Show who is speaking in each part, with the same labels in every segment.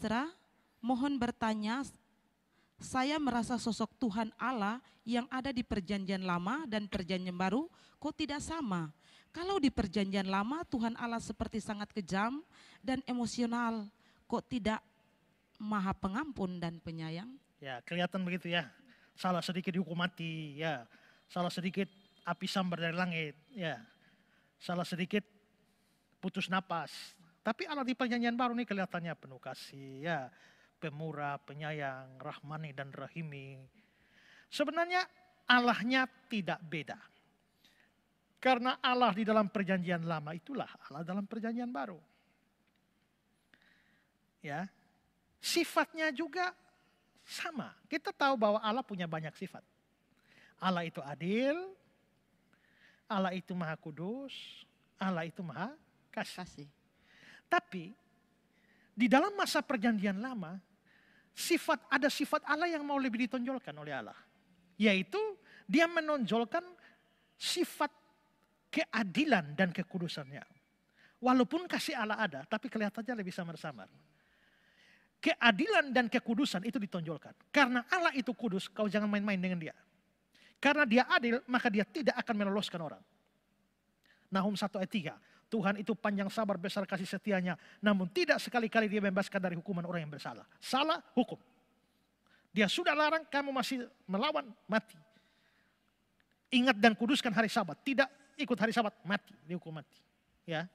Speaker 1: Isra, mohon bertanya, saya merasa sosok Tuhan Allah yang ada di perjanjian lama dan perjanjian baru kok tidak sama. Kalau di perjanjian lama Tuhan Allah seperti sangat kejam dan emosional, kok tidak maha pengampun dan penyayang? Ya, kelihatan begitu ya. Salah sedikit hukum mati, ya. Salah sedikit api sambar dari langit, ya. Salah sedikit putus napas, tapi Allah di perjanjian baru ini kelihatannya penuh kasih, ya pemurah, penyayang, rahmani dan rahimi. Sebenarnya Allahnya tidak beda. Karena Allah di dalam perjanjian lama itulah Allah dalam perjanjian baru. Ya. Sifatnya juga sama. Kita tahu bahwa Allah punya banyak sifat. Allah itu adil, Allah itu maha kudus, Allah itu maha kasih. kasih. Tapi di dalam masa perjanjian lama, sifat ada sifat Allah yang mau lebih ditonjolkan oleh Allah. Yaitu dia menonjolkan sifat keadilan dan kekudusannya. Walaupun kasih Allah ada, tapi kelihatannya lebih samar-samar keadilan dan kekudusan itu ditonjolkan. Karena Allah itu kudus, kau jangan main-main dengan dia. Karena dia adil, maka dia tidak akan meloloskan orang. Nahum 1 ayat 3. Tuhan itu panjang sabar besar kasih setianya. Namun tidak sekali-kali dia membebaskan dari hukuman orang yang bersalah. Salah hukum. Dia sudah larang kamu masih melawan mati. Ingat dan kuduskan hari sabat. Tidak ikut hari sabat mati. Dihukum mati. Ya.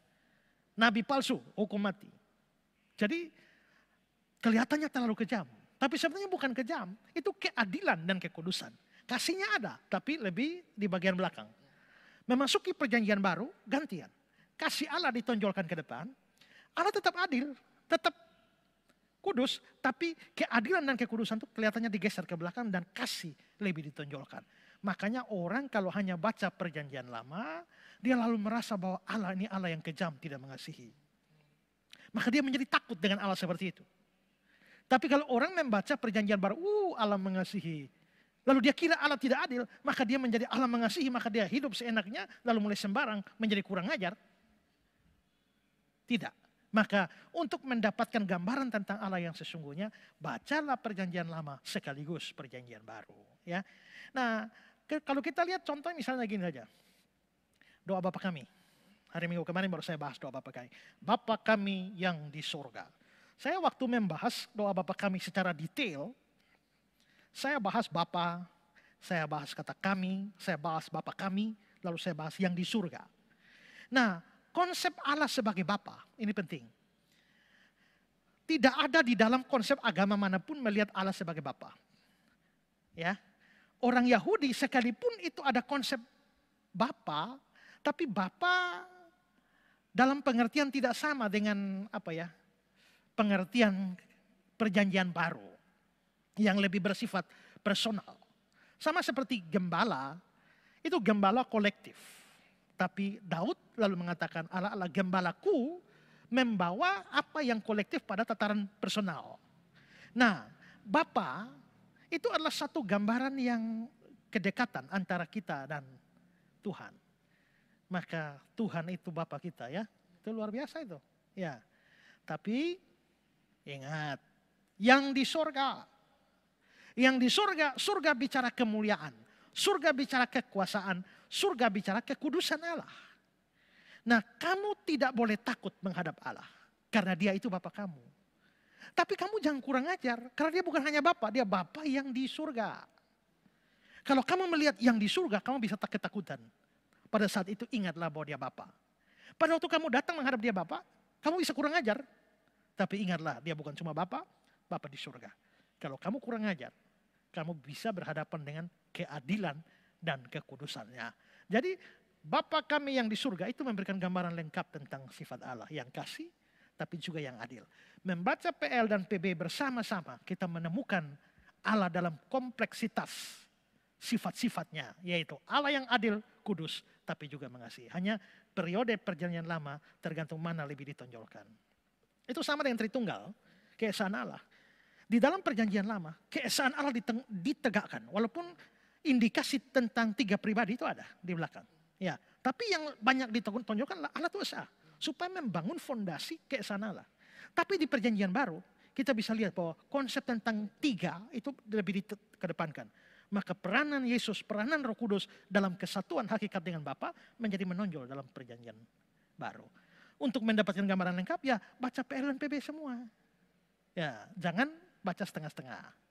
Speaker 1: Nabi palsu hukum mati. Jadi kelihatannya terlalu kejam. Tapi sebenarnya bukan kejam. Itu keadilan dan kekudusan. Kasihnya ada tapi lebih di bagian belakang. Memasuki perjanjian baru gantian kasih Allah ditonjolkan ke depan, Allah tetap adil, tetap kudus, tapi keadilan dan kekudusan itu kelihatannya digeser ke belakang dan kasih lebih ditonjolkan. Makanya orang kalau hanya baca perjanjian lama, dia lalu merasa bahwa Allah ini Allah yang kejam, tidak mengasihi. Maka dia menjadi takut dengan Allah seperti itu. Tapi kalau orang membaca perjanjian baru, uh Allah mengasihi. Lalu dia kira Allah tidak adil, maka dia menjadi Allah mengasihi, maka dia hidup seenaknya, lalu mulai sembarang menjadi kurang ajar. Tidak. Maka untuk mendapatkan gambaran tentang Allah yang sesungguhnya, bacalah perjanjian lama sekaligus perjanjian baru. Ya, Nah, ke, kalau kita lihat contoh misalnya gini saja. Doa Bapak kami. Hari Minggu kemarin baru saya bahas doa Bapak kami. Bapak kami yang di surga. Saya waktu membahas doa Bapak kami secara detail, saya bahas Bapak, saya bahas kata kami, saya bahas Bapak kami, lalu saya bahas yang di surga. Nah, konsep Allah sebagai Bapa ini penting. Tidak ada di dalam konsep agama manapun melihat Allah sebagai Bapa. Ya, orang Yahudi sekalipun itu ada konsep Bapa, tapi Bapa dalam pengertian tidak sama dengan apa ya pengertian perjanjian baru yang lebih bersifat personal. Sama seperti gembala, itu gembala kolektif tapi Daud lalu mengatakan ala-ala gembalaku membawa apa yang kolektif pada tataran personal. Nah, Bapa itu adalah satu gambaran yang kedekatan antara kita dan Tuhan. Maka Tuhan itu Bapa kita ya. Itu luar biasa itu. Ya. Tapi ingat, yang di surga Yang di surga, surga bicara kemuliaan. Surga bicara kekuasaan Surga bicara kekudusan Allah. Nah kamu tidak boleh takut menghadap Allah. Karena dia itu Bapak kamu. Tapi kamu jangan kurang ajar. Karena dia bukan hanya Bapak, dia Bapak yang di surga. Kalau kamu melihat yang di surga, kamu bisa tak ketakutan. Pada saat itu ingatlah bahwa dia Bapak. Pada waktu kamu datang menghadap dia Bapak, kamu bisa kurang ajar. Tapi ingatlah, dia bukan cuma Bapak, Bapak di surga. Kalau kamu kurang ajar, kamu bisa berhadapan dengan keadilan dan kekudusannya. Jadi Bapa kami yang di surga itu memberikan gambaran lengkap tentang sifat Allah yang kasih tapi juga yang adil. Membaca PL dan PB bersama-sama kita menemukan Allah dalam kompleksitas sifat-sifatnya, yaitu Allah yang adil, kudus, tapi juga mengasihi. Hanya periode perjanjian lama tergantung mana lebih ditonjolkan. Itu sama dengan Tritunggal, keesaan Allah. Di dalam perjanjian lama, keesaan Allah ditegakkan. Walaupun indikasi tentang tiga pribadi itu ada di belakang. Ya, tapi yang banyak ditunjukkan Allah tuh usaha supaya membangun fondasi ke sana lah. Tapi di perjanjian baru kita bisa lihat bahwa konsep tentang tiga itu lebih dikedepankan. Maka peranan Yesus, peranan Roh Kudus dalam kesatuan hakikat dengan Bapa menjadi menonjol dalam perjanjian baru. Untuk mendapatkan gambaran lengkap ya baca PL dan PB semua. Ya, jangan baca setengah-setengah.